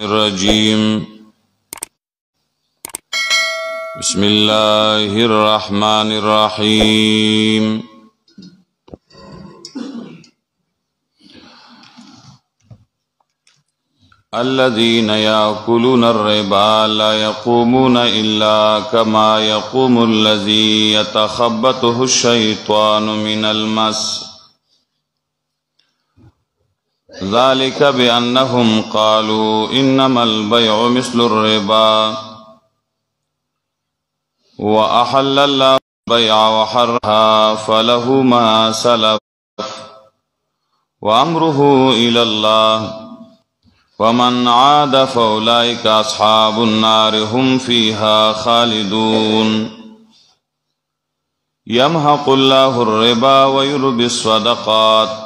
الرجيم بسم الله الرحمن الرحيم الذين يأكلون الربا لا يقومون إلا كما يقوم الذي يتخبطه الشيطان من حل ذلك بأنهم قالوا إنما البيع مثل الربا وأحل الله البيع وحرها فله ما سلف وأمره إلى الله ومن عاد فأولئك أصحاب النار هم فيها خالدون يمحق الله الربا ويربي الصدقات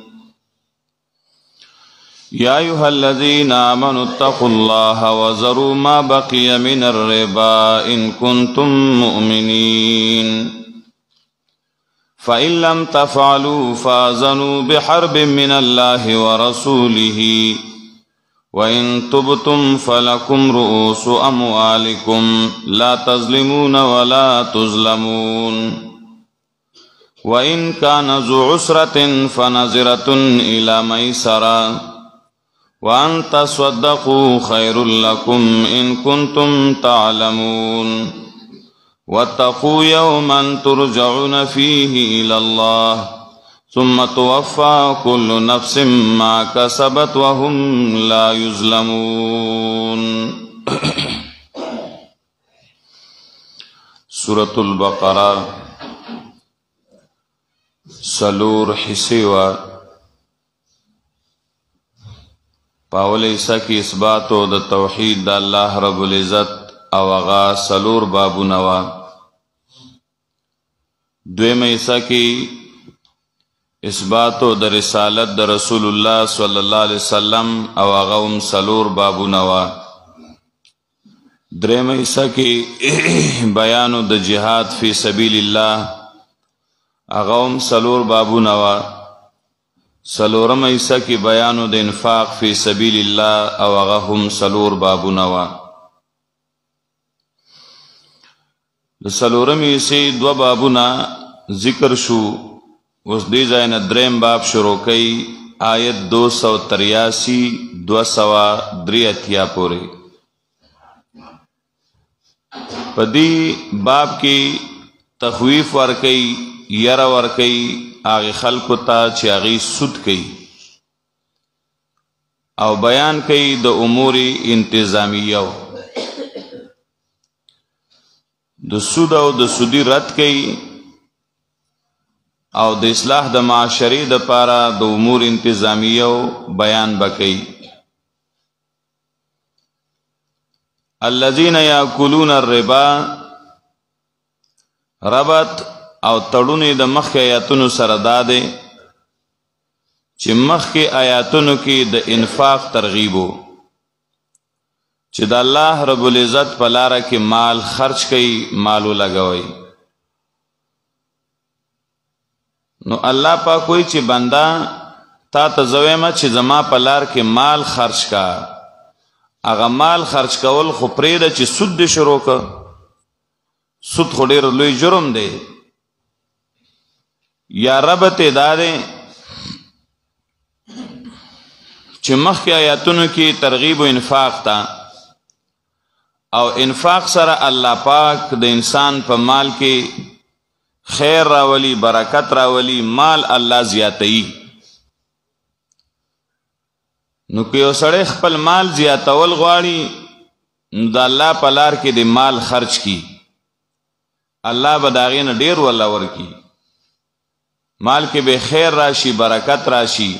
يا أيها الذين آمنوا اتقوا الله وذروا ما بقي من الربا ان كنتم مؤمنين فإن لم تفعلوا فاذنوا بحرب من الله ورسوله وإن تبتم فلكم رؤوس أموالكم لا تظلمون ولا تظلمون وإن كان ذو عسرة فنظرة إلى ميسرة وان تصدقوا خير لكم ان كنتم تعلمون واتقوا يوما ترجعون فيه الى الله ثم توفى كل نفس ما كسبت وهم لا يظلمون سورة البقرة سلور حسیوہ پاول عیسی کې اثبات او د توحید د الله رب العزت او هغه سلور بابونه وا دویم عیسی کې اثبات او د رسالت د رسول الله صلی الله علیه وسلم او هغه هم سلور بابونه وا دریم عیسی کې بیان د جهاد فی سبیل الله هغه هم سلور بابونه وا سلورم ایسا کی بیانو د انفاق فی سبیل الله او هغه هم سلور بابونه وا د سلورم ایسه دو بابونه ذکر شو اوس دې ځای نه دریم باب شروع کړي آیت 283 283 پورې پدی باب کې تخویف ور کوي ير ور کوي هغه خلکو ته چې هغه سود کوي او بیان کوي د امور انتظامیه د سود او د سودی رد کوي او د اصلاح د معاشري د پاره د امور انتظامیه بیان بکئ الذين ياكلون الربا ربط او تړونې د مخکې آیاتونو سره دادې چې مخکې آیاتونو کې د انفاق ترغیبو چې د الله رب العزت په لار کې مال خرج کړي مال لګوي نو الله پاک وایي چې بندا تا ته زویمه چې زما په لار کې مال خرج کا اغه مال خرج کول خو پرې د چې سود شروع ک سود خو ډېر لوی جرم دی یا ربط ادارې چې مخکې آیاتونو کې ترغیب او انفاق تا او انفاق سره الله پاک د انسان په مال کې خیر راولي برکت راولي مال الله زیاتوي نو که یو سړی خپل مال زیاتول غواړي نو د الله په لار کې د مال خرج کی الله به داغې نه ډیر ولا ورکی مال کې به خیر راشي برکت راشي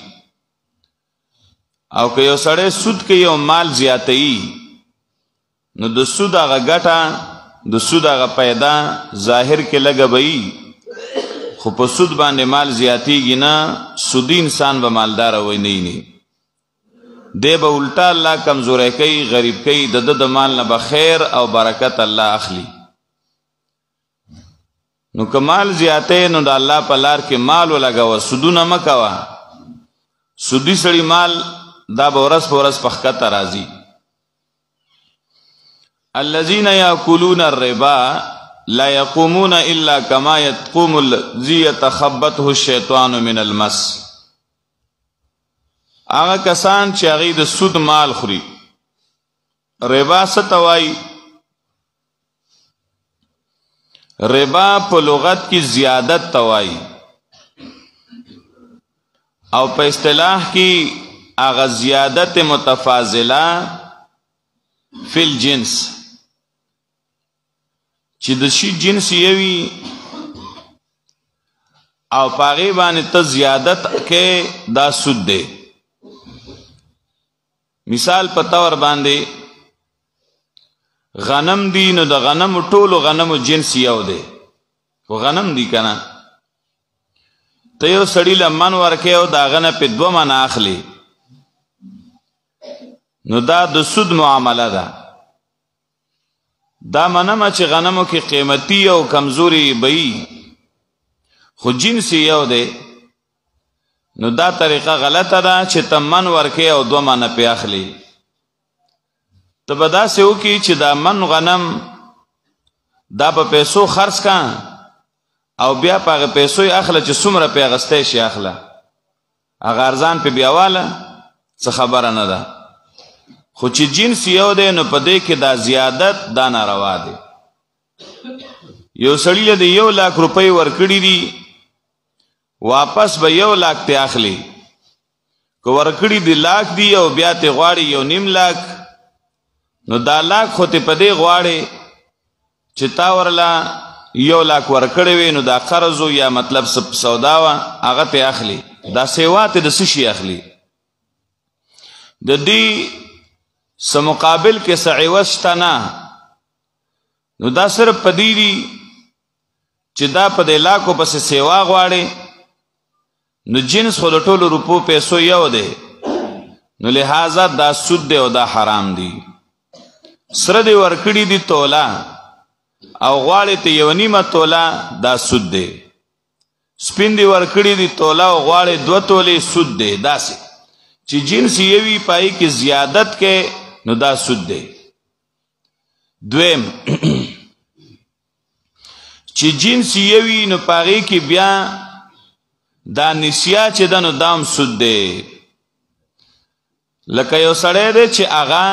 او که یو سړی سود کوي او مال زیاتوي نو د سود هغه ګټه د سود هغه پیدا ظاهر کې لګوي خو په سود باندې مال زیاتیږي نه سودی انسان به مالدار وي نه ني دی به الټا الله کمزورې کوي غریب کوي د د مال نه به خیر او برکت الله اخلي نو کمال زیاته نو د الله په لار کې مال ولګاوه سودونه مکوا سودی سړی مال دا بورس بورس پخکا ترازی الذين ياكلون الربا لا يقومون الا كما يقوم الذي يتخبطه الشيطان من المس هغه کسان چې هغه د سود مال خوري ربا ستوای ربا په لغت کې زیادت توای او په اصطلاح کې اغه زیادت متفاضله فل جنس چې د شی جنس یوي او پاغي باندې ته زیادت کې دا سود دی مثال په تور باندې غنم دی نو د غنم ټولو غنم جنس یو دی خو غنم دی کنه ته یو سړی لمن ورکه او دا غنه په دوه من اخلي نو دا د سود معامله ده دا منم چې غنمو کې قیمتي او کمزوري بئی خو جنس یو دی نو دا طریقه غلطه ده چې تمن ورکه او دوه من په اخلي ته به داسې وکې چې دا من غنم دا په پیسو خرڅ کا او بیا په پیسو اخله چې څومره پیغستې شي اخله هغه ارزان په بیاواله څه خبره نه ده خو چې جنس یو دی نو په دې کې دا زیادت دا ناروا دی یو سړی له یو لاک روپۍ ورکړي دي واپس به یو لاک ته اخلي کو ورکړي دی لاک دی او بیا ته غواړي یو نیم لاک نو دا لاک خو ته په دې غواړي چې تا ورلا یو لاک ورکړې وي نو دا قرض یا مطلب سودا وا هغه ته اخلي دا سیوات د سشي اخلي د دې سمقابل کې سعوستا نه نو دا صرف پدې دي چې دا په دې لاکو پسې سیوا غواړي نو جنس خو د ټولو روپو پیسو یو دی نو لہذا دا سود دی او دا حرام دی سره دی ورکړی دی تولا او غواړی ته یو نیمه تولا دا سود دی سپین دی ورکړی دی تولا او غواړی دو تولې سود دی داسې چې جنس یوی پای کې زیادت کې نو دا سود دی دویم چې جنس یوی نو پاره کې بیا دا نسیا چې د نو دام سود دی لکه یو سړی دی چې اغا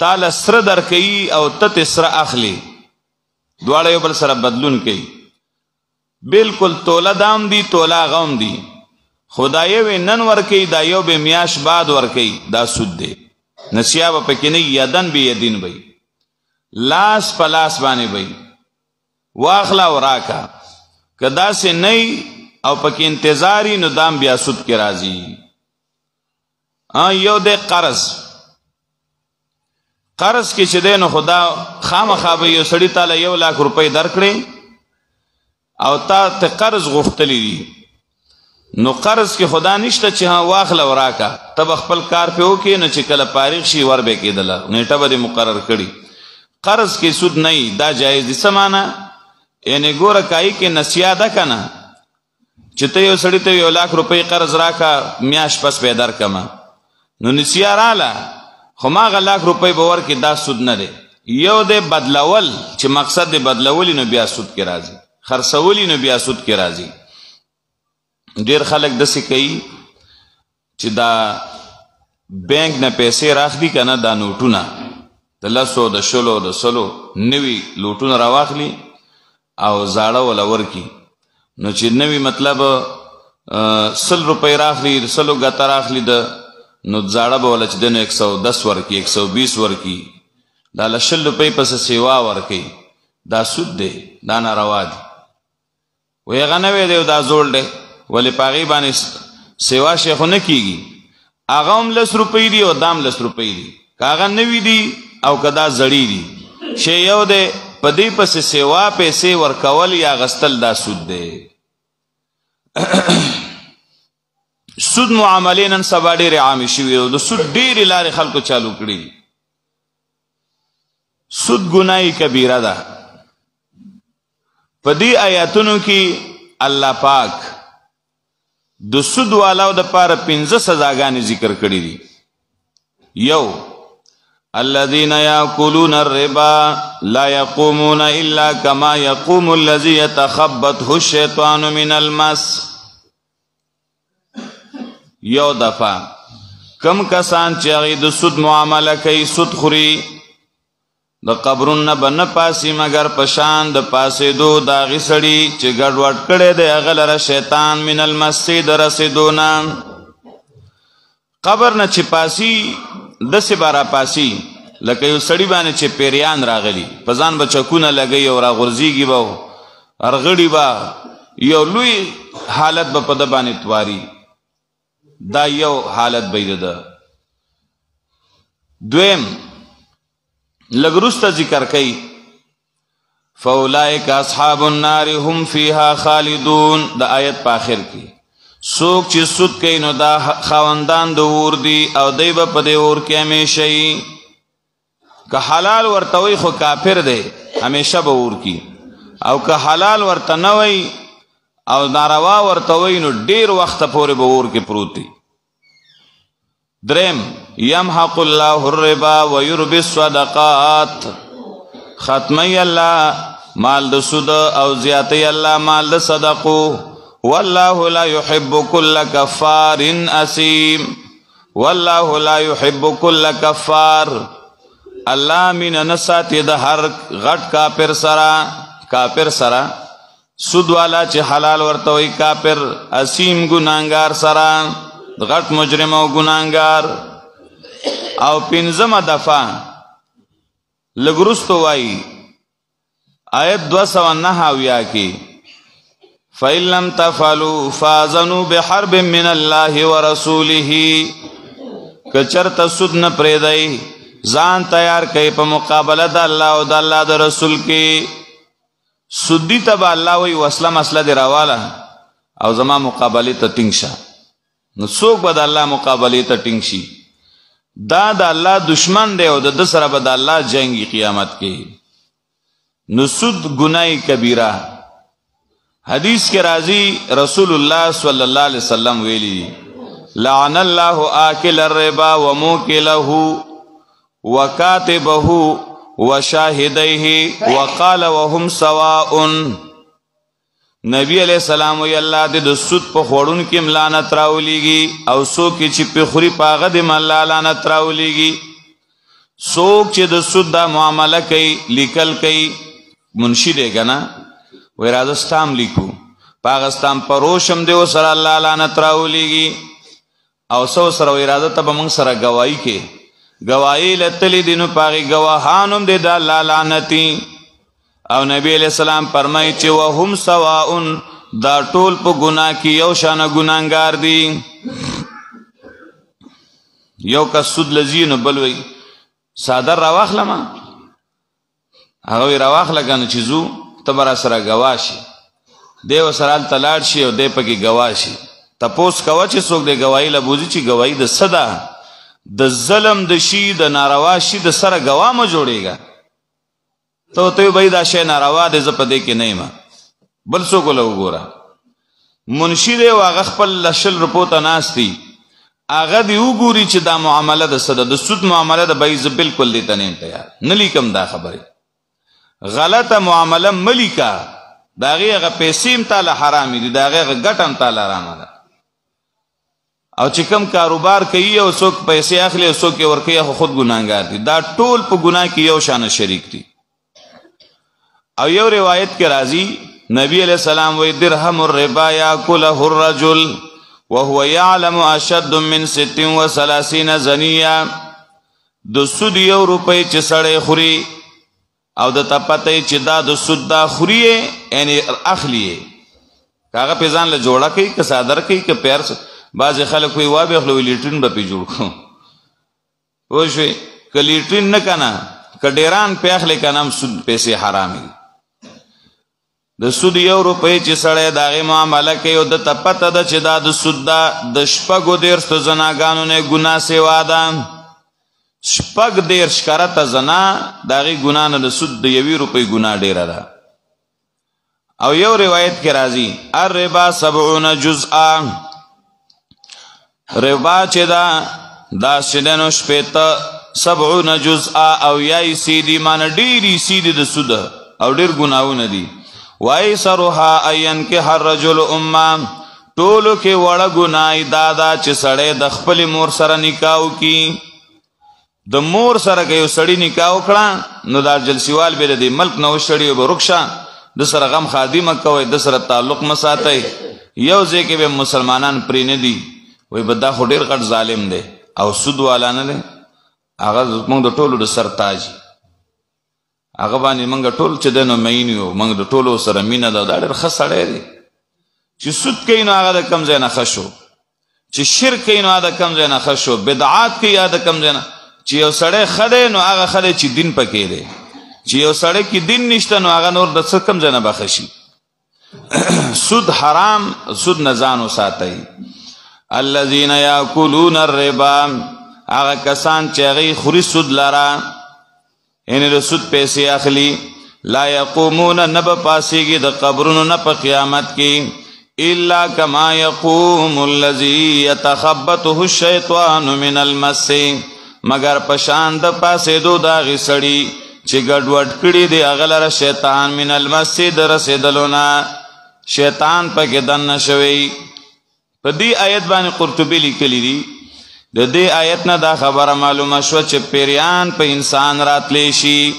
تعالی سره درکې او تت سره اخلي دواړه یو بل سره بدلون کوي بالکل توله دام دی تولا غوم دی خدای و نن ورکې دا یو به میاش باد ورکې دا سود دی نسیا په کینه یدن به یدین وي لاس پلاس باندې وي واخلا وراکا کدا سے نئی او پکې انتظاری نو دام بیا سود کې راځي ا یو د قرض قرض کې چې دین خدا خامخا به یو سړی تعالی یو لک روپۍ درکړي او تا ته قرض غوښتلی دي نو قرض کې خدا نشته چې ها واخله وراکا تب خپل کار په وکې نه چې کله پاریخ شي ور به کېدل نیټه به مقرر کړي قرض کې سود نه دا جایز دي سمانه یعنی ګوره کای کې نسیا ده کنه چې ته یو سړی ته یو لک روپۍ قرض راکا میاش پس به درکما نو نسیا رااله خو ما غلاک روپۍ باور کې دا سود نه دی یو د بدلول چې مقصد د بدلول نو بیا سود کې راځي خرڅولی نو بیا سود کې راځي ډیر خلک دسې کوي چې دا بینک نه پیسې راخلي کنه دا نوټونه د لسو د شلو د سلو نوي لوټونه راواخلي او زاړه ولا ورکی نو چې نوي مطلب سل روپۍ راخلي سلو ګټه راخلي د نو ځاړه به ول چې دنه 110 ورکی 120 ورکی دا لشل روپۍ پس سیوا ورکی دا سود دی دا ناروا دی وې غنوي دی دا زول دی ولی پاغي باندې سیوا شیخونه کیږي اغه هم لس روپۍ دی او دام لس روپۍ دی کاغه نوی دی او کدا زړی دی شی یو دی پدې پس سیوا پیسې ورکول یا غستل دا سود دی سود معاملې نن سبا ډېرې عامې شوي د سود ډېرې لارې خلکو چالو کړي سود ګناي کبیره ده په دې آیاتونو کې الله پاک د سود والو د پاره پنځه سزاګانې ذکر کړې دي یو الذين ياكلون الربا لا يقومون الا كما يقوم الذي يتخبطه الشيطان من المس یو دفعه کم کسان چې هغه د سود معامله کوي سود خوري د قبرونو بن پاسي مگر پشان د پاسې دو دا غسړي چې ګډوډ کړي د هغه لره شیطان من المسجد رسیدونا قبر نه چې پاسي د سه بارا پاسي لکه یو سړی باندې چې پیریان راغلی پزان بچکونه لګي او راغورځيږي به ارغړی با یو لوی حالت به په د باندې تواری دا یو حالت بيد ده دویم لګروستا ذکر کوي فاولائک اصحاب النار هم فیها خالدون دا آیت په اخر کې سوک چې سود کوي نو دا خاوندان د ور دي او دی به په دې ور کې همیشه ای که حلال ورته وي خو کافر دی همیشه به ور کې او که حلال ورته نه وي او ناروا ورتوي نو ډیر وخت پورې به ور کې پروت دی درم يمحق الله الربا ويربي الصدقات ختمي الله مال د سود او زیاتي الله مال د صدقو والله لا يحب كل كفار اسيم والله لا يحب كل كفار الله من نسات د هر غټ کافر سرا کافر سرا سود والا چې حلال ورته وي کافر اسیم ګناګار سره غټ مجرم او ګناګار او پنځمه دفعه لګرستو وای آیت 209 اویا کې فَإِن لَّمْ تَفْعَلُوا فَأَذَنُوا بِحَرْبٍ مِّنَ اللَّهِ وَرَسُولِهِ کچرته سود نه پرې دی ځان تیار کړي په مقابله د الله او د الله د رسول کې سدی تبا الله وی وسله مسله دی راواله او زما مقابله ته ټینګ شه نو څوک به د الله مقابله ته ټینګ شي دا د الله دشمن دی او د سره به د الله جنگي قیامت کې نو سود ګناي کبیره حدیث کې راځي رسول الله صلی الله علیه وسلم ویلي لعن الله آکل الربا وموکله وکاتبه وشاهديه وقال وهم سواء نبی علیہ السلام وی الله دې د سود په خورون کې ملانت راولېږي او سو کې چې په خوري پاغه دې مل لعنت راولېږي سوک چې د سود دا معامله کوي لیکل کوي منشي دې کنا وې راځستام لیکو پاکستان پروشم دې وسره الله لعنت راولېږي او سو سره وې راځه ته به موږ سره گواہی کې گواہی لتلی دینو پاغي گواهانم د الله لعنتی او نبی علیہ السلام فرمایي چې وهم سواء دا ټول په ګناه کې یو شان ګناګار دي یو کا سود لذین بلوي ساده رواخ لما هغه رواخ لګنه چې زو تبر سره گواشي دیو سره تلاړ شي او دی پکې گواشي تپوس کوا چې څوک دی گواہی لبوزي چې گواہی د صدا د ظلم د شی د ناروا شی د سره غوامه جوړیږي ته ته به دا شی ناروا دې زپدې کې نه ما بل څوک له وګوره منشی دې واغ خپل لشل رپو ته ناشتي اغه دې وګوري چې دا معامله د صد د سود معامله د بایز بالکل دې تنه تیار نلی کم دا خبره غلطه معامله ملیکا داغه غ پیسې متاله حرامي دي داغه غ ګټم تاله حرامه ده او چې کم کاروبار کوي او څوک پیسې اخلي او څوک ورکوي خو خود ګناګار دي دا ټول په ګناه کې یو شان شریک دي او یو روایت کې راځي نبی علیہ السلام وی درهم الربا یاکله الرجل وهو يعلم اشد من 36 زنیه د سود یو روپۍ چې سړی خوري او د تپته چې دا د سود دا خوري یعنی اخلي هغه په ځان له جوړه کوي که صادر کوي که پیر سره بعض خلک وی وابه خلو لیټرین به پی جوړ کو و شوي ک لیټرین نه کنه ک ډیران په اخلي کنه سود پیسې حرام دي د سود یو روپۍ چې سړی داغه معامله کوي او د تپته د چې دا د سود دا د شپږو دیر ست زناګانو نه ګنا سیوا ده شپږ دیر شکرته زنا داغه ګنا نه د سود د یوې روپۍ ګنا ډیره ده او یو روایت کې راځي الربا 70 جزءا ربا چې دا دا شدنو شپیتا سبعون جزء او یای سیدی مانا ډیری سیدی د سود او ډیر گناونه دي وای سروها عین کې هر رجل امم ټولو کې وړه ګنای دادا چې سړی د خپل مور سره نکاو کی د مور سره کې یو سړی نکاو کړه نو دا جلسیوال به د ملک نو شړی به رخصه د سره غم خادمه کوي د سره تعلق مساتای یو ځکه به مسلمانان پرې نه دي وای بدا خو ډیر غټ ظالم دی او سود والا نه دی هغه موږ د ټولو د سر تاج هغه باندې موږ ټول چې د نو مین یو موږ د ټولو سره مینا دا ډېر خسړې دی چې سود کوي نو هغه د کم ځای نه خشو چې شرک کوي نو هغه د کم ځای نه خشو بدعات کوي هغه د کم ځای نه چې یو سړی خده نو هغه خده چې دین پکې دی چې یو سړی کې دین نشته نو هغه نور د څه کم ځای نه بخشي سود حرام سود نه ځان وساتئ الذين ياكلون الربا هغه کسان چې هغه خوري سود لرا ان له سود پیسې اخلي لا يقومون نب پاسيږي د قبرونو نه په قیامت کې الا كما يقوم الذي يتخبطه الشيطان من المس مگر پشان د پاسې دو دا غسړي چې ګډوډ کړي دی اغلره شیطان من المس در رسیدلونه شیطان پکې دن نشوي په دې آیت باندې قرطبی لیکلی دی د دې آیت نه دا خبره معلومه شو چې پیریان په انسان راتلی شي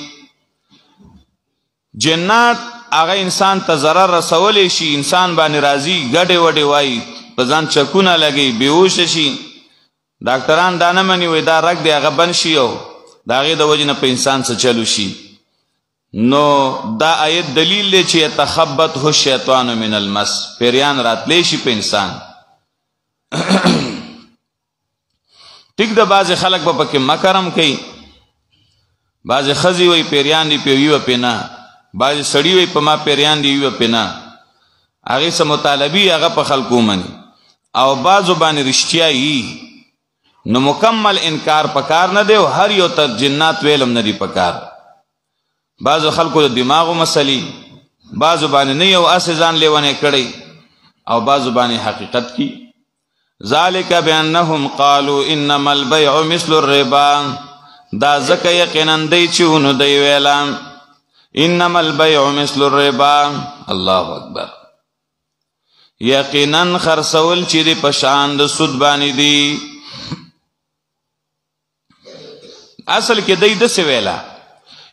جنات هغه انسان ته zarar رسولې شي انسان باندې راضي ګډه وډه وای په ځان چکونه لګي بیوش شي ډاکټران دا نه مني وای دا رګ دی هغه بن شي او داغه د وجنه په انسان سره چلو شي نو دا آیت دلیل دی چې تخبط هو شیطان من المس پیریان راتلی شي په انسان ټیک د باز خلک په پکې مکرم کوي باز خزي وي پیریان دی پیویو پینا باز سړی وي په ما پیریان دی ویو پینا هغه سم مطالبي هغه په خلکو مني او بازو باندې رښتیاي نو مکمل انکار پکار نه دی او هر یو تر جنات ویلم نه دی پکار بازو خلکو د دماغو مسلې بازو باندې نه یو اسې ځان لیونه کړي او بازو باندې حقیقت کی ذالک بانهم قالوا انما البيع مثل الربا دا زکه یقینا دی چونو دی ویلا انما البيع مثل الربا الله اکبر یقینا خرسول چې دی پشان د سود باندې دی اصل کې دی د ویلا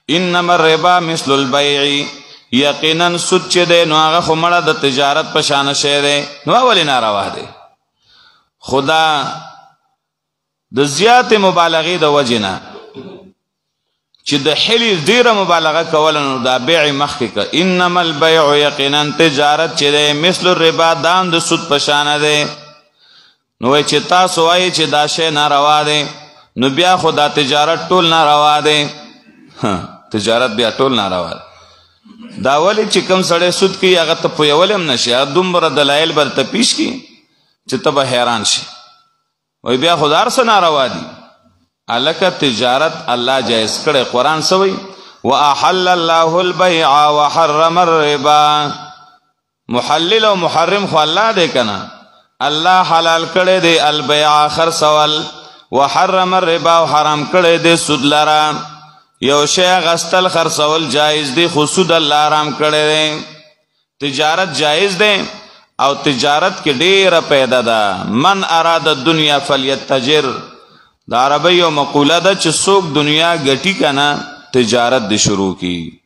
انما الربا مثل البيع یقینا سود چې دی نو هغه خمړه د تجارت پشان شه دی نو ولې ناروا دی خدا د زیات مبالغه د وجنه چې د حلی ډیره مبالغه کول نو دا بیع مخکې ک انما البيع یقینا تجارت چې ده مثل الربا دام د سود پشان ده نو چې تاسو وایي چې دا شی ناروا ده نو بیا خدا تجارت ټول ناروا ده تجارت بیا ټول ناروا ده دا ولی چې کم سړی سود کوي هغه ته پویولم نشي دومره دلایل بر ته پیش کی چې ته به حیران شي وای بیا خدار سره ناروا دي الک تجارت الله جایز کړي قران سوی واحل الله البيع وحرم الربا محلل او محرم خو الله دې کنا الله حلال کړي دې البيع اخر سوال وحرم الربا او حرام کړي دې سود لرا یو شی غستل خرڅول جایز دي خو سود الله حرام کړي دې تجارت جایز دي او تجارت کې ډیره پیدا ده من اراده دنیا فلیتجر د عربی یو مقوله ده چې څوک دنیا ګټي کنه تجارت دې شروع کی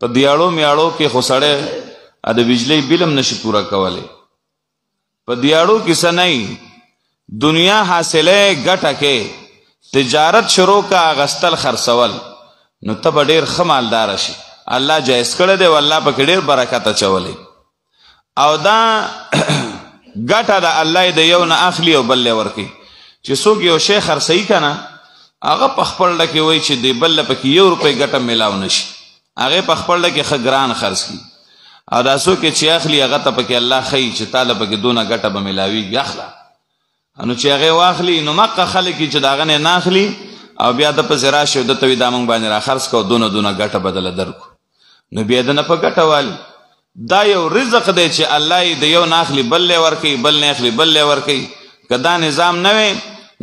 په دیاړو میاړو کې خسړې ا د بجلی بلم نشي پورا کوله په دیاړو کې سنئ دنیا حاصله ګټه کې تجارت شروع کا غستل خرڅول نو تب ډیر خمالدار شي الله جایز کړه دې والله په ډیر برکت اچولې او دا ګټه د الله د یو نه اخلي او بل ورکی چې څوک یو شیخ خرڅی کنه هغه په خپل لکه وای چې دی بل په کې یو روپۍ ګټه ملاو نشي هغه په خپل لکه خګران خرڅ کی او دا څوک چې اخلي هغه ته په کې الله خی چې طالب کې دونه ګټه به ملاوي اخلا انو چې هغه واخلي نو مکه خلک چې داغه نه ناخلي او بیا د په زرا شو د توې دامن باندې را خرڅ کو دونه دونه ګټه بدله درکو نو بیا د نه په ګټه والی دا یو رزق دی چې الله د یو ناخلی بل له ورکی بل نه اخلی بل له ورکی کدا نظام نه وي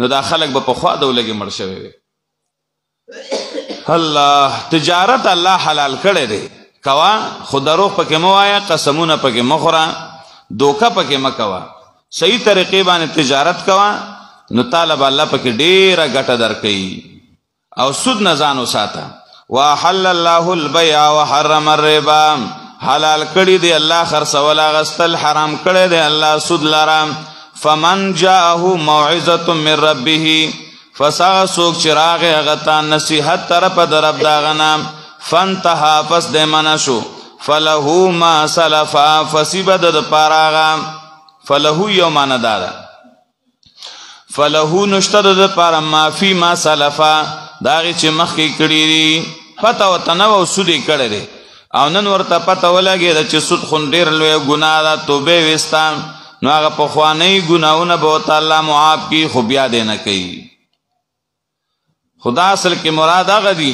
نو دا خلک به په خوا د ولګي مړ شوی وي الله تجارت الله حلال کړی دی کوا خودرو پکې مو آیا قسمونه پکې مخورا دوکا پکې مکوا صحیح طریقې باندې تجارت کوا نو طالب الله پکې ډیره ګټه درکې او سود نه ځانو ساته واحل الله البيع وحرم الربا حلال کړی دی الله خرڅول غستل حرام کړی دی الله سود لرا فمن جاءه موعظه من ربه فسا سوک چراغ غتا نصیحت طرف درب داغنا فانتها پس د منشو فله ما سلفا فسبد د پاراغا فله یوم ندارا فله نشتد د پارا ما فی ما سلفا داغی چې مخکی کړی دی پتا وتنو او سودی کړی دی او نن ورته پته ولګید چې سود خون ډیر لوی ګناه ده توبه وستان نو هغه په خوانی ګناونه به تعالی معاف کی خو بیا دینه کوي خدا اصل کې مراد هغه دی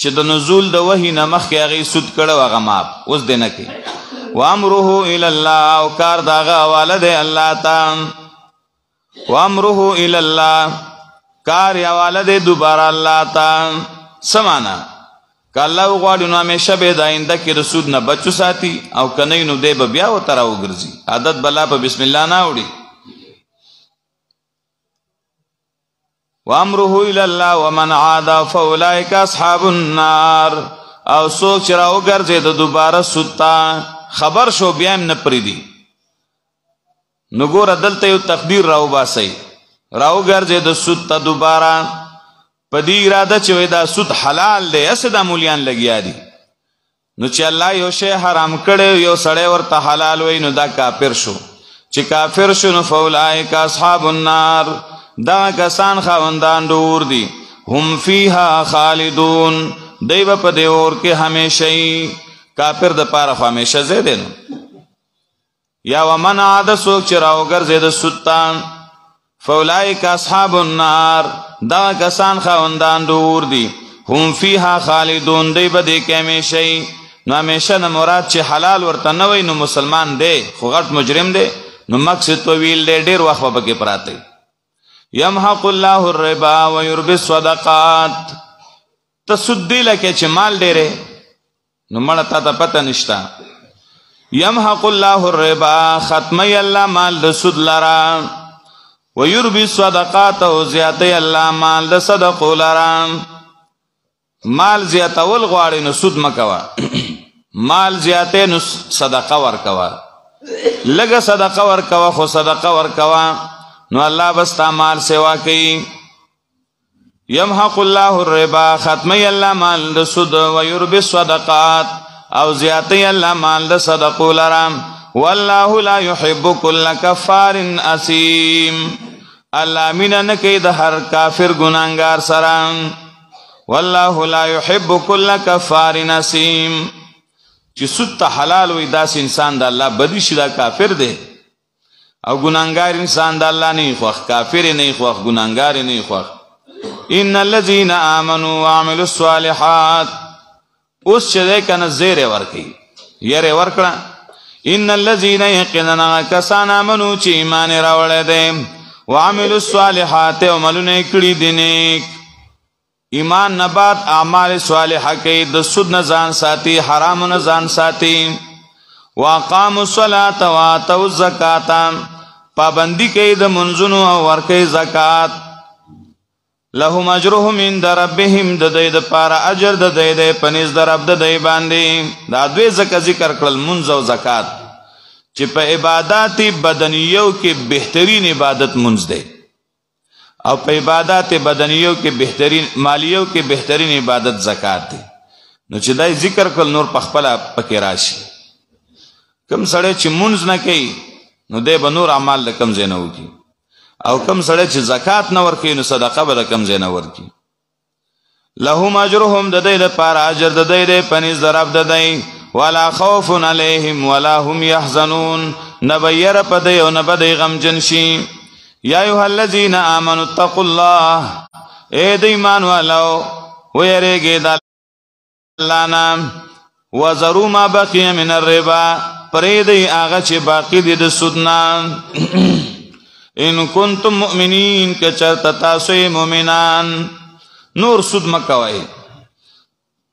چې د نزول د وحی نه مخکې هغه سود کړو هغه معاف اوس دینه کوي وامره ال الله او کار داغه حواله دی الله تعالی وامره ال الله کار حواله دی دوباره الله تعالی سمانا کله غواړي نو همیشه به د آینده کې رسود نه بچو ساتي او کنه نو دی به بیا و تر او ګرځي عادت بلا په بسم الله نه وړي وامره الى الله ومن عاد فاولئك اصحاب النار او څوک چې راو ګرځي د دوباره ستا خبر شو بیا هم نه پریدي نګور عدالت یو تقدیر راو باسي راو ګرځي د ستا دوباره په دې اراده چې دا سود حلال دی اسه د مولیان لګیا دي نو چې الله یو شی حرام کړي یو سړی ورته حلال وای نو دا کافر شو چې کافر شو نو فولائک اصحاب النار دا کسان خوندان دور دي هم فیها خالدون دیو په دې اور کې همیشئ کافر د پاره همیشه زیدنه یا ومن عاد سوک چراو ګرځید سلطان فولائک اصحاب النار دا کسان خوندان دور دی هم فیها خالدون دی بده کمی شي نو همیشه نه مراد چې حلال ورته نه وي نو مسلمان دی خو غټ مجرم دی نو مقصد طویل دی ډیر وخت به کې پراته یمحق الله الربا ويربي الصدقات تسدی لکه چې مال ډیره نو مړه تا ته پته نشتا یمحق الله الربا ختمي الله مال د سود لرا ويربي صدقات او زیاته الله مال د صدقو لرام مال زیاتول غواړي نو سود مکوا مال زیاته نو صدقه ورکوا لګه صدقه ورکوا خو صدقه ورکوا نو الله بستا مال سوا کوي يمحق الله الربا ختمي الله مال د سود ويربي صدقات او زیاته الله مال د صدقو لرام والله لا يحب كل كفار اسيم الله مینا نه کوي د هر کافر ګناګار سره والله لا يحب كل كفار نسيم چې سوت حلال وي داس انسان د الله بدوي شي دا کافر دی او ګناګار انسان د الله نه خوخ کافر نه خوخ ګناګار نه خوخ ان الذين امنوا وعملوا الصالحات اوس چې کنه زیره ورکی یره ورکړه ان الذين يقيننا كسان امنوا چې ایمان راوړل دي وعمل الصالحات او ملونه کړی دینه ایمان نبات اعمال صالحه کې د سود نه ځان ساتي حرام نه ځان ساتي واقام الصلاه واتو الزکات پابندی کوي د منځونو او ورکه زکات لهم اجرهم عند ربهم د دې د پاره اجر د دې د پنځ د رب د دې باندې دا دوی زکه ذکر کړل منځ او زکات چې په عبادت بدنیو کې بهترین عبادت منځ ده او په عبادت بدنیو کې بهترین مالیو کې بهترین عبادت زکات ده نو چې دای ذکر کول نور په خپل پکې راشي کم سړی چې منځ نه کوي نو دی به نور اعمال له کم زینو کی او کم سړی چې زکات نه ورکړي نو صدقه به کم زینو ورکړي لهم اجرهم د دې لپاره اجر د دې په نس دراب د دې ولا خوف عليهم ولا هم يحزنون نبير پدې او نبدې غم جنشي يا ايها الذين امنوا اتقوا الله اے د ایمان والو ويرګي د الله نام وزروا ما بقي من الربا پرې دې هغه چې باقی دي د سود نام ان کنتم مؤمنین که چرتا تاسوی مؤمنان نور سود مکوئی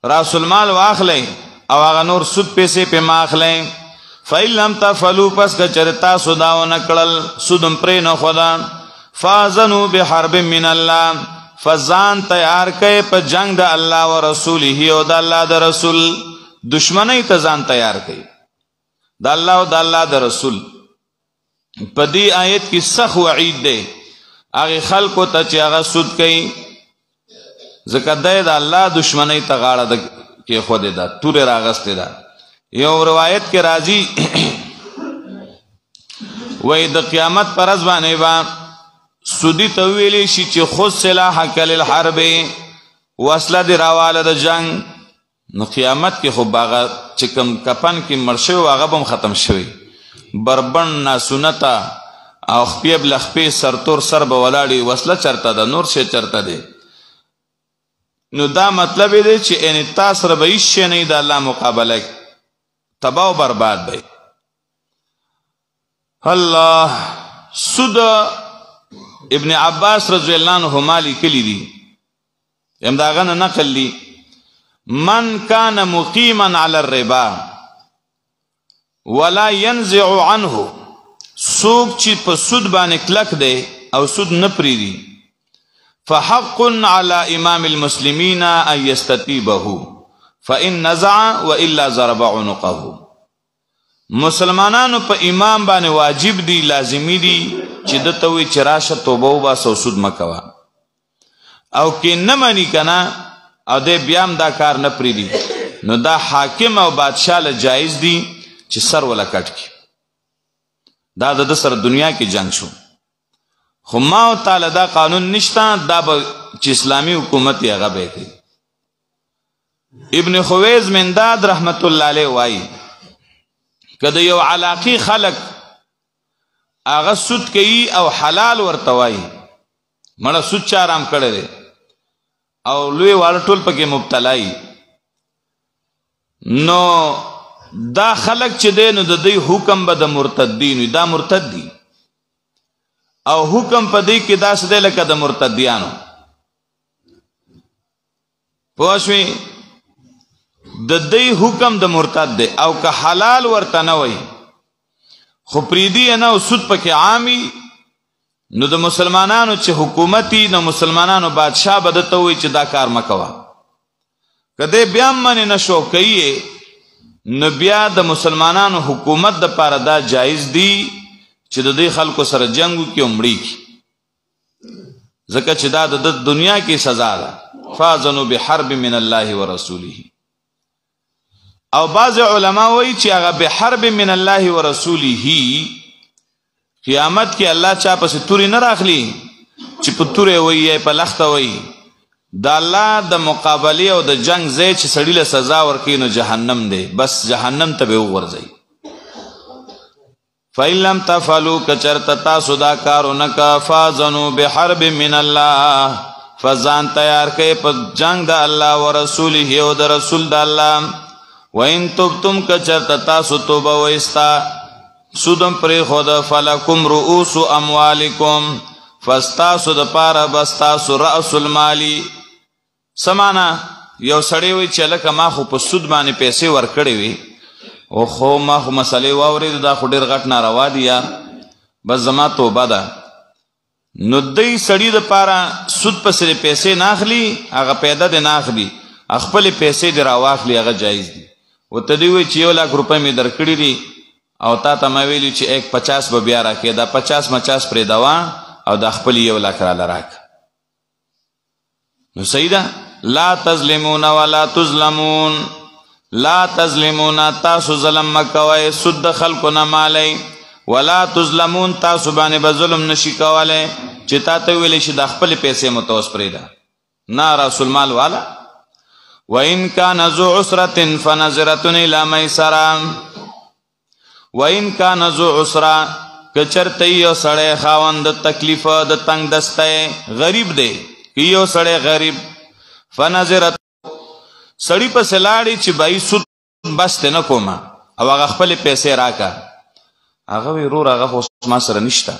راس المال واخلی او هغه نور سود پیسې په ماخلې فیلم تفلو پس که چرتا سوداو نکړل سودم پرې نه خدا فازنو بحرب من الله فزان تیار کړي په جنگ د الله او رسوله او د الله د رسول دشمنی ته ځان تیار کړي د الله او د الله د رسول په دې آیت کې سخ وعید ده هغه خلکو ته چې هغه سود کوي زکه د الله دشمنی ته غاړه ده کې خود ده تور راغسته ده یو روایت کې راځي وې د قیامت پر ورځ باندې با سودی تویلی شي چې خود سلاح کل الحرب وسله دی راواله د جنگ نو قیامت کې خو باغه چې کم کپن کې مرشه واغه بم ختم شوی بربن نا سنتا او خپل خپل سرتور سر به ولاړی وسله چرته ده نور څه چرته ده نو دا مطلب دی چې ان تاسو ربه هیڅ شي نه د الله مقابله تباہ او برباد دی الله سود ابن عباس رضی الله عنهما لیکلی دي همداغه نه نقل لی من کان مقیما علی الربا ولا ينزع عنه سوق چې په سود باندې کلک دی او سود نه پریدي فحق على امام المسلمين ان يستتيبه فان نزع والا ضرب عنقه مسلمانانو په امام باندې واجب دي لازمی دي چې د توي چراشه توبه وبا سوسود مکوا او کې نه مانی کنا او د بیام دا کار نه پریدي نو دا حاکم او بادشاہ له جایز دي چې سر ولا کټ کی دا د سر دنیا کې جنگ شو خو ما او تعالی دا قانون نشتا دا چې اسلامی حکومت یې هغه به کوي ابن خویز منداد رحمت الله علیه وای کده یو علاقی خلق هغه سود کوي او حلال ورته وای مړه سود چارام کړي او لوی والټول پکې مبتلای نو دا خلق چې دین د دې حکم به د مرتدین دا مرتد دي او حکم په دې کې داس دی لکه د مرتدیانو پوښوي د دې حکم د مرتد دی او که حلال ورته نه وای خو پریدی نه او سود پکې عامي نو د مسلمانانو چې حکومتي نو مسلمانانو بادشاه بدته وي چې دا کار مکوا کده بیا من نه شو کوي نو بیا د مسلمانانو حکومت د پاره دا جایز دی چې د دې خلکو سره جنگو کې عمرې کی زکه چې دا د دنیا کې سزا ده فازنوا بحرب من الله ورسوله او بعض علما وایي چې هغه بحرب من الله ورسوله قیامت کې الله چا پس توري نه راخلی چې په تورې وایي په لخته وایي د الله د مقابله او د جنگ ځای چې سړی له سزا ورکې نو جهنم دی بس جهنم ته به ورځي فَإِلَّمْ تَفَعَلُوا كَثِيرًا تَتَاسُ دَا کارونه کا فَازَنُوا بِحَرْبٍ مِّنَ اللَّهِ فَزَان تیار کړي په جنگ د الله او رسول او د رسول د الله وَإِن تُبْتُمْ كَثِيرًا تَتَاسُ تُوبَ وَإِسْتَا سودم پر خود فَلَكُمْ رُؤُوسُ أَمْوَالِكُمْ فَاسْتَاسُ د پاره بَاسْتَاسُ رَأْسُ الْمَالِ سمانا یو سړی وی چې لکه ما خو په سود باندې پیسې ورکړې وي او خو ما خو مسلې واورید دا خو ډیر غټ ناروا دی یا بس زما توبه ده نو دې سړی د پاره سود په سره پیسې ناخلی هغه پیدا د ناخلی خپل پیسې د راواخلی هغه جایز دی او ته دی وی چې یو لک روپۍ می درکړی دي او تا ته ما ویلی چې 150 به بیا راکې دا 50 50 پرې دوا او د خپل یو لک را لراک نو سیدا لا تظلمون ولا تظلمون لا تظلمون تاسو ظلم مکوئ سد خلقنا مالی ولا تظلمون تاسو باندې به ظلم نشی کولای چې تا ته ویل شي د خپل پیسې متوس پرېدا نه رسول مال والا وان کان ذو عسره فنظره الى ميسره وان کان ذو عسره کچرته یو سړی خاوند تکلیف د تنگ دسته غریب دی یو سړی غریب فنظره سړی په سلاړی چې بای سود بس نه کومه او هغه خپل پیسې راکا هغه ورور هغه اوس ما سره نشته